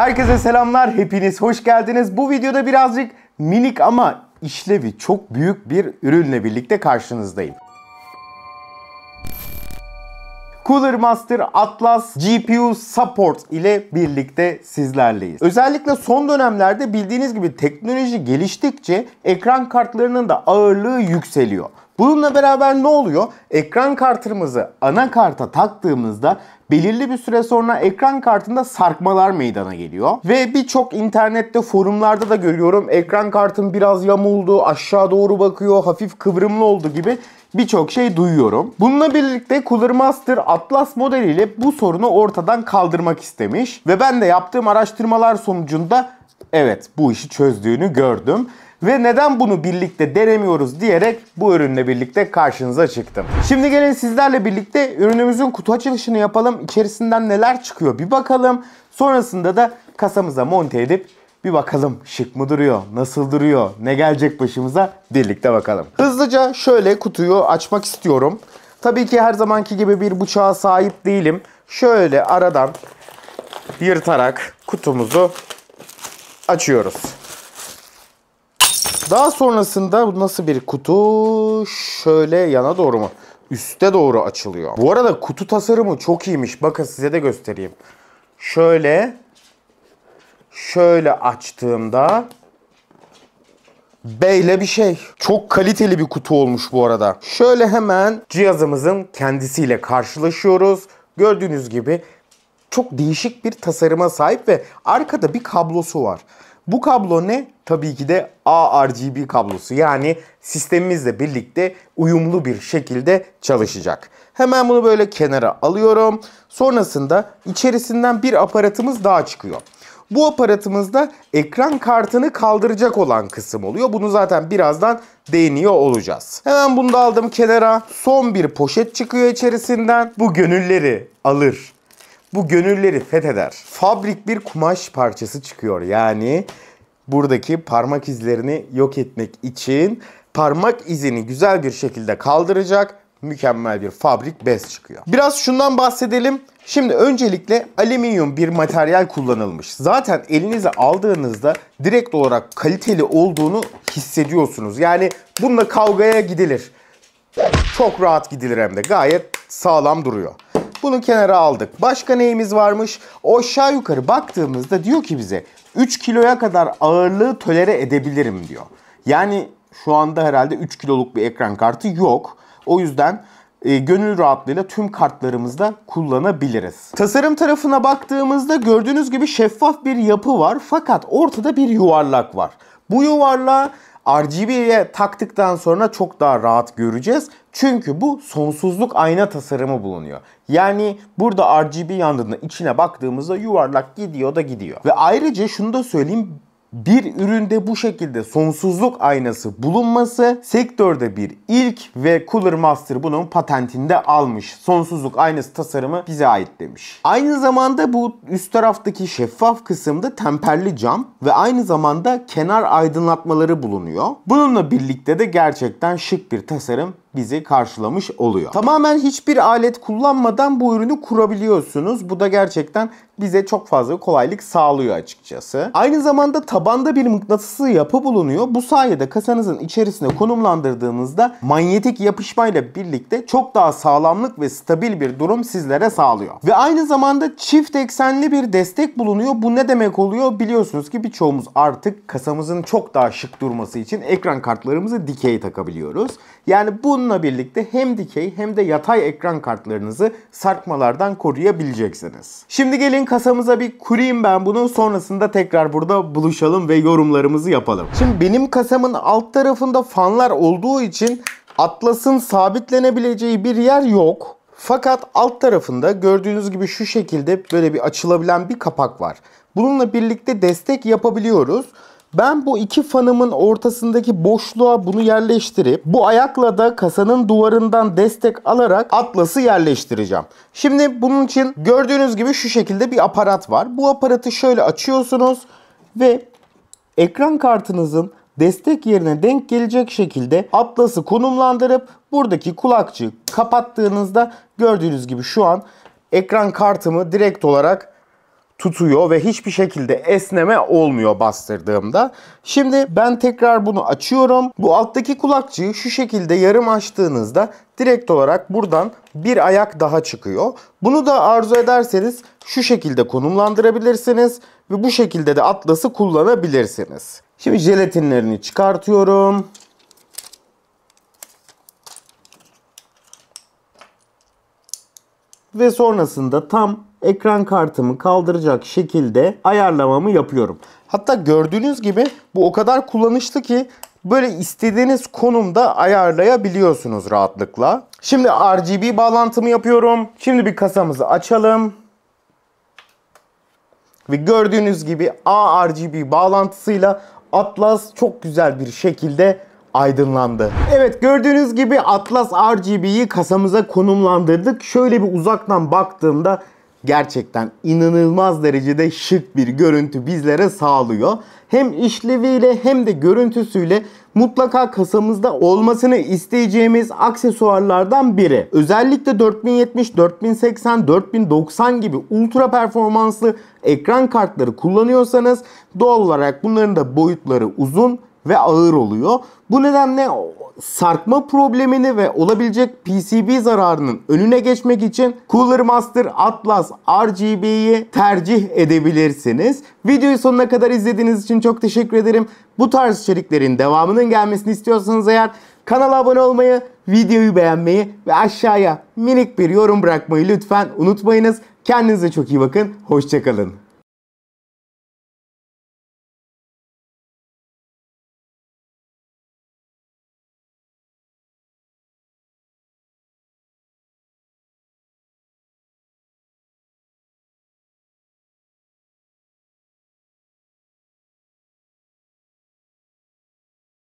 Herkese selamlar, hepiniz hoş geldiniz. Bu videoda birazcık minik ama işlevi çok büyük bir ürünle birlikte karşınızdayım. Cooler Master Atlas GPU Support ile birlikte sizlerleyiz. Özellikle son dönemlerde bildiğiniz gibi teknoloji geliştikçe ekran kartlarının da ağırlığı yükseliyor. Bununla beraber ne oluyor? Ekran kartımızı anakarta taktığımızda belirli bir süre sonra ekran kartında sarkmalar meydana geliyor. Ve birçok internette forumlarda da görüyorum ekran kartım biraz yamuldu, aşağı doğru bakıyor, hafif kıvrımlı oldu gibi birçok şey duyuyorum. Bununla birlikte Cooler Master Atlas modeliyle bu sorunu ortadan kaldırmak istemiş ve ben de yaptığım araştırmalar sonucunda evet bu işi çözdüğünü gördüm ve neden bunu birlikte denemiyoruz diyerek bu ürünle birlikte karşınıza çıktım. Şimdi gelin sizlerle birlikte ürünümüzün kutu açılışını yapalım. İçerisinden neler çıkıyor bir bakalım. Sonrasında da kasamıza monte edip bir bakalım şık mı duruyor, nasıl duruyor, ne gelecek başımıza birlikte bakalım. Hızlıca şöyle kutuyu açmak istiyorum. Tabii ki her zamanki gibi bir bıçağa sahip değilim. Şöyle aradan yırtarak kutumuzu açıyoruz. Daha sonrasında nasıl bir kutu? Şöyle yana doğru mu? Üste doğru açılıyor. Bu arada kutu tasarımı çok iyiymiş. Bakın size de göstereyim. Şöyle şöyle açtığımda Beyle bir şey. Çok kaliteli bir kutu olmuş bu arada. Şöyle hemen cihazımızın kendisiyle karşılaşıyoruz. Gördüğünüz gibi çok değişik bir tasarıma sahip ve arkada bir kablosu var. Bu kablo ne? Tabii ki de ARGB kablosu. Yani sistemimizle birlikte uyumlu bir şekilde çalışacak. Hemen bunu böyle kenara alıyorum. Sonrasında içerisinden bir aparatımız daha çıkıyor. Bu aparatımızda ekran kartını kaldıracak olan kısım oluyor. Bunu zaten birazdan değiniyor olacağız. Hemen bunu da aldım kenara. Son bir poşet çıkıyor içerisinden. Bu gönülleri alır bu gönülleri fetheder. Fabrik bir kumaş parçası çıkıyor. Yani buradaki parmak izlerini yok etmek için parmak izini güzel bir şekilde kaldıracak mükemmel bir fabrik bez çıkıyor. Biraz şundan bahsedelim. Şimdi öncelikle alüminyum bir materyal kullanılmış. Zaten elinize aldığınızda direkt olarak kaliteli olduğunu hissediyorsunuz. Yani bununla kavgaya gidilir. Çok rahat gidilir hem de gayet sağlam duruyor. Bunu kenara aldık. Başka neyimiz varmış? O aşağı yukarı baktığımızda diyor ki bize 3 kiloya kadar ağırlığı tölere edebilirim diyor. Yani şu anda herhalde 3 kiloluk bir ekran kartı yok. O yüzden e, gönül rahatlığıyla tüm kartlarımızda kullanabiliriz. Tasarım tarafına baktığımızda gördüğünüz gibi şeffaf bir yapı var fakat ortada bir yuvarlak var. Bu yuvarlağa RGB'ye taktıktan sonra çok daha rahat göreceğiz. Çünkü bu sonsuzluk ayna tasarımı bulunuyor. Yani burada RGB yandığında içine baktığımızda yuvarlak gidiyor da gidiyor. Ve ayrıca şunu da söyleyeyim bir üründe bu şekilde sonsuzluk aynası bulunması sektörde bir ilk ve Cooler Master bunun patentinde almış. Sonsuzluk aynası tasarımı bize ait demiş. Aynı zamanda bu üst taraftaki şeffaf kısımda temperli cam ve aynı zamanda kenar aydınlatmaları bulunuyor. Bununla birlikte de gerçekten şık bir tasarım bizi karşılamış oluyor. Tamamen hiçbir alet kullanmadan bu ürünü kurabiliyorsunuz. Bu da gerçekten bize çok fazla kolaylık sağlıyor açıkçası. Aynı zamanda tabanda bir mıknatısı yapı bulunuyor. Bu sayede kasanızın içerisine konumlandırdığınızda manyetik yapışmayla birlikte çok daha sağlamlık ve stabil bir durum sizlere sağlıyor. Ve aynı zamanda çift eksenli bir destek bulunuyor. Bu ne demek oluyor? Biliyorsunuz ki birçoğumuz artık kasamızın çok daha şık durması için ekran kartlarımızı dikey takabiliyoruz. Yani bu Bununla birlikte hem dikey hem de yatay ekran kartlarınızı sarkmalardan koruyabileceksiniz. Şimdi gelin kasamıza bir kurayım ben bunu sonrasında tekrar burada buluşalım ve yorumlarımızı yapalım. Şimdi benim kasamın alt tarafında fanlar olduğu için Atlas'ın sabitlenebileceği bir yer yok. Fakat alt tarafında gördüğünüz gibi şu şekilde böyle bir açılabilen bir kapak var. Bununla birlikte destek yapabiliyoruz. Ben bu iki fanımın ortasındaki boşluğa bunu yerleştirip bu ayakla da kasanın duvarından destek alarak atlası yerleştireceğim. Şimdi bunun için gördüğünüz gibi şu şekilde bir aparat var. Bu aparatı şöyle açıyorsunuz ve ekran kartınızın destek yerine denk gelecek şekilde atlası konumlandırıp buradaki kulakçığı kapattığınızda gördüğünüz gibi şu an ekran kartımı direkt olarak tutuyor ve hiçbir şekilde esneme olmuyor bastırdığımda. Şimdi ben tekrar bunu açıyorum. Bu alttaki kulakçığı şu şekilde yarım açtığınızda direkt olarak buradan bir ayak daha çıkıyor. Bunu da arzu ederseniz şu şekilde konumlandırabilirsiniz ve bu şekilde de atlası kullanabilirsiniz. Şimdi jelatinlerini çıkartıyorum. ve sonrasında tam ekran kartımı kaldıracak şekilde ayarlamamı yapıyorum. Hatta gördüğünüz gibi bu o kadar kullanışlı ki böyle istediğiniz konumda ayarlayabiliyorsunuz rahatlıkla. Şimdi RGB bağlantımı yapıyorum. Şimdi bir kasamızı açalım. Ve gördüğünüz gibi ARGB bağlantısıyla Atlas çok güzel bir şekilde aydınlandı. Evet gördüğünüz gibi Atlas RGB'yi kasamıza konumlandırdık. Şöyle bir uzaktan baktığımda gerçekten inanılmaz derecede şık bir görüntü bizlere sağlıyor. Hem işleviyle hem de görüntüsüyle mutlaka kasamızda olmasını isteyeceğimiz aksesuarlardan biri. Özellikle 4070, 4080, 4090 gibi ultra performanslı ekran kartları kullanıyorsanız doğal olarak bunların da boyutları uzun ve ağır oluyor. Bu nedenle sarkma problemini ve olabilecek PCB zararının önüne geçmek için Cooler Master Atlas RGB'yi tercih edebilirsiniz. Videoyu sonuna kadar izlediğiniz için çok teşekkür ederim. Bu tarz içeriklerin devamının gelmesini istiyorsanız eğer kanala abone olmayı, videoyu beğenmeyi ve aşağıya minik bir yorum bırakmayı lütfen unutmayınız. Kendinize çok iyi bakın. Hoşçakalın.